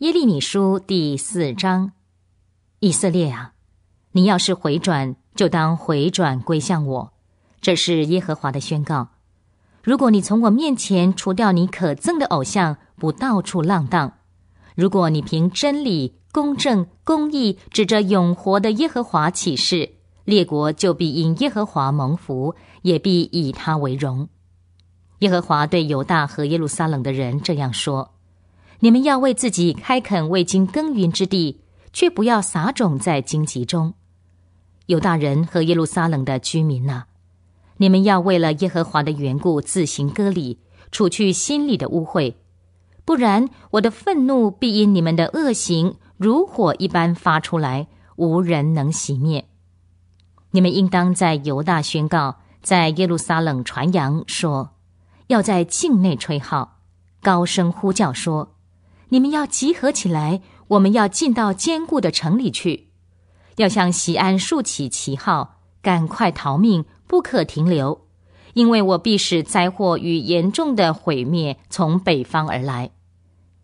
耶利米书第四章，以色列啊，你要是回转，就当回转归向我，这是耶和华的宣告。如果你从我面前除掉你可憎的偶像，不到处浪荡；如果你凭真理、公正、公义指着永活的耶和华起誓，列国就必因耶和华蒙福，也必以他为荣。耶和华对犹大和耶路撒冷的人这样说。你们要为自己开垦未经耕耘之地，却不要撒种在荆棘中。犹大人和耶路撒冷的居民啊，你们要为了耶和华的缘故自行割礼，除去心里的污秽，不然，我的愤怒必因你们的恶行如火一般发出来，无人能熄灭。你们应当在犹大宣告，在耶路撒冷传扬说，要在境内吹号，高声呼叫说。你们要集合起来，我们要进到坚固的城里去，要向西安竖起旗号，赶快逃命，不可停留，因为我必使灾祸与严重的毁灭从北方而来。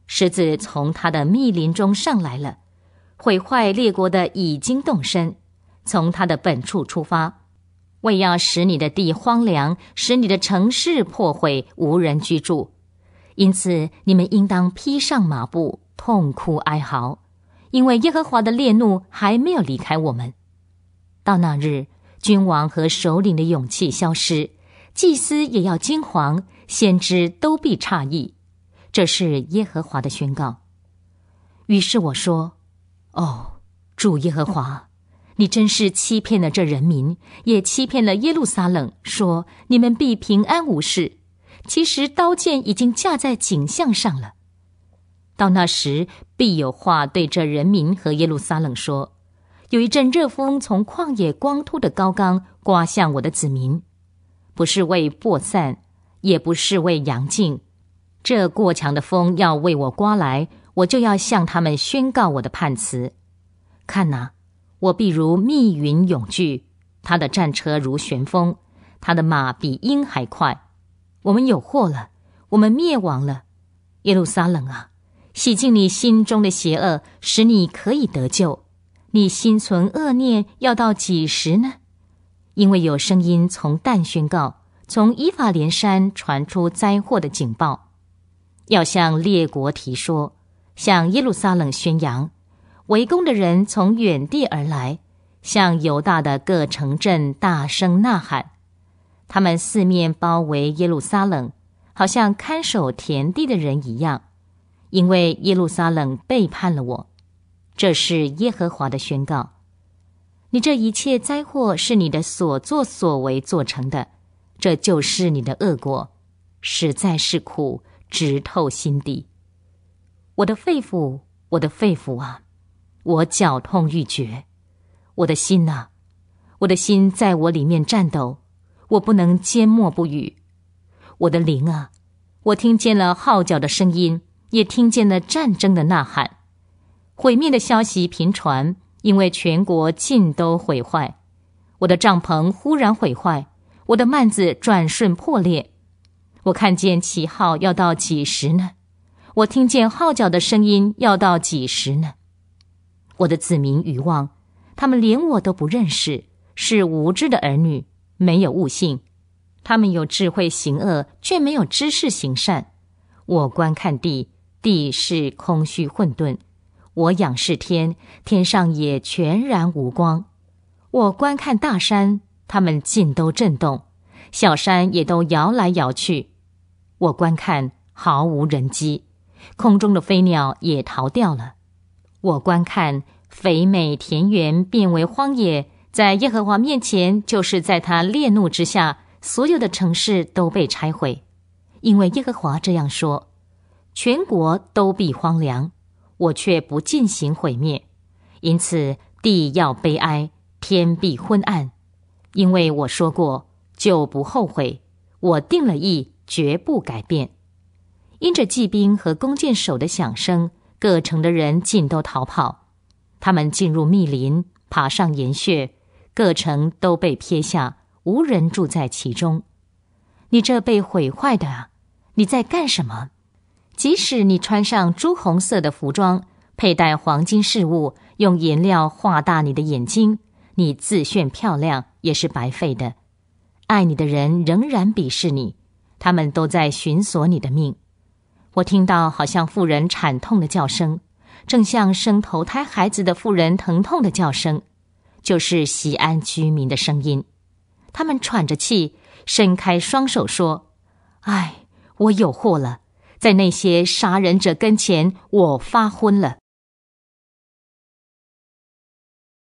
狮子从它的密林中上来了，毁坏列国的已经动身，从它的本处出发，为要使你的地荒凉，使你的城市破毁，无人居住。因此，你们应当披上麻布，痛哭哀嚎，因为耶和华的烈怒还没有离开我们。到那日，君王和首领的勇气消失，祭司也要惊惶，先知都必诧异。这是耶和华的宣告。于是我说：“哦，主耶和华，你真是欺骗了这人民，也欺骗了耶路撒冷，说你们必平安无事。”其实，刀剑已经架在景象上了。到那时，必有话对这人民和耶路撒冷说：有一阵热风从旷野光秃的高冈刮向我的子民，不是为播散，也不是为扬静。这过强的风要为我刮来，我就要向他们宣告我的判词。看哪，我必如密云涌聚，他的战车如旋风，他的马比鹰还快。我们有祸了，我们灭亡了，耶路撒冷啊！洗净你心中的邪恶，使你可以得救。你心存恶念要到几时呢？因为有声音从旦宣告，从伊法莲山传出灾祸的警报，要向列国提说，向耶路撒冷宣扬。围攻的人从远地而来，向犹大的各城镇大声呐喊。他们四面包围耶路撒冷，好像看守田地的人一样。因为耶路撒冷背叛了我，这是耶和华的宣告。你这一切灾祸是你的所作所为做成的，这就是你的恶果，实在是苦，直透心底。我的肺腑，我的肺腑啊，我绞痛欲绝。我的心呐，我的心在我里面颤抖。我不能缄默不语，我的灵啊，我听见了号角的声音，也听见了战争的呐喊，毁灭的消息频传，因为全国尽都毁坏。我的帐篷忽然毁坏，我的幔子转瞬破裂。我看见旗号要到几时呢？我听见号角的声音要到几时呢？我的子民愚妄，他们连我都不认识，是无知的儿女。没有悟性，他们有智慧行恶，却没有知识行善。我观看地，地是空虚混沌；我仰视天，天上也全然无光。我观看大山，他们尽都震动，小山也都摇来摇去。我观看毫无人机，空中的飞鸟也逃掉了。我观看肥美田园变为荒野。在耶和华面前，就是在他烈怒之下，所有的城市都被拆毁，因为耶和华这样说：“全国都必荒凉，我却不进行毁灭。因此地要悲哀，天必昏暗，因为我说过就不后悔，我定了意绝不改变。”因着骑兵和弓箭手的响声，各城的人尽都逃跑，他们进入密林，爬上岩穴。各城都被撇下，无人住在其中。你这被毁坏的啊，你在干什么？即使你穿上朱红色的服装，佩戴黄金饰物，用颜料画大你的眼睛，你自炫漂亮也是白费的。爱你的人仍然鄙视你，他们都在寻索你的命。我听到好像妇人惨痛的叫声，正像生头胎孩子的妇人疼痛的叫声。就是西安居民的声音，他们喘着气，伸开双手说：“哎，我有祸了，在那些杀人者跟前，我发昏了。”